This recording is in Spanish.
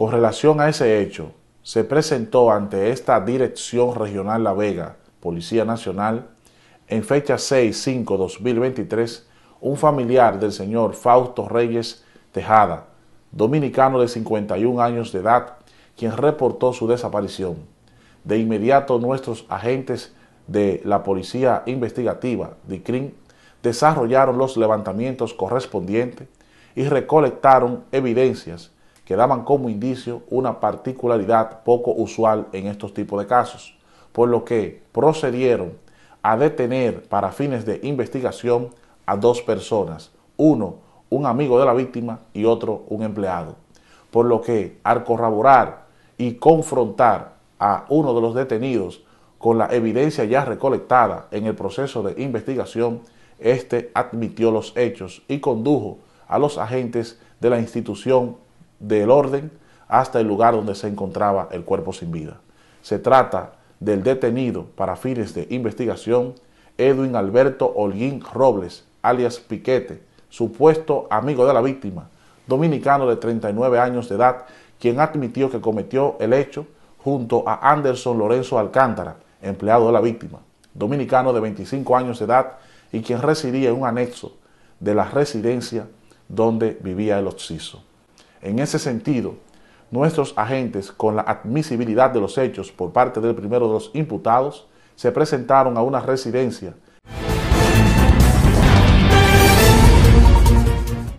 Con relación a ese hecho, se presentó ante esta Dirección Regional La Vega, Policía Nacional, en fecha 6-5-2023, un familiar del señor Fausto Reyes Tejada, dominicano de 51 años de edad, quien reportó su desaparición. De inmediato nuestros agentes de la Policía Investigativa, DICRIN, desarrollaron los levantamientos correspondientes y recolectaron evidencias que daban como indicio una particularidad poco usual en estos tipos de casos, por lo que procedieron a detener para fines de investigación a dos personas, uno un amigo de la víctima y otro un empleado, por lo que al corroborar y confrontar a uno de los detenidos con la evidencia ya recolectada en el proceso de investigación, este admitió los hechos y condujo a los agentes de la institución del orden hasta el lugar donde se encontraba el cuerpo sin vida. Se trata del detenido para fines de investigación Edwin Alberto Holguín Robles, alias Piquete, supuesto amigo de la víctima, dominicano de 39 años de edad, quien admitió que cometió el hecho junto a Anderson Lorenzo Alcántara, empleado de la víctima, dominicano de 25 años de edad y quien residía en un anexo de la residencia donde vivía el occiso. En ese sentido, nuestros agentes, con la admisibilidad de los hechos por parte del primero de los imputados, se presentaron a una residencia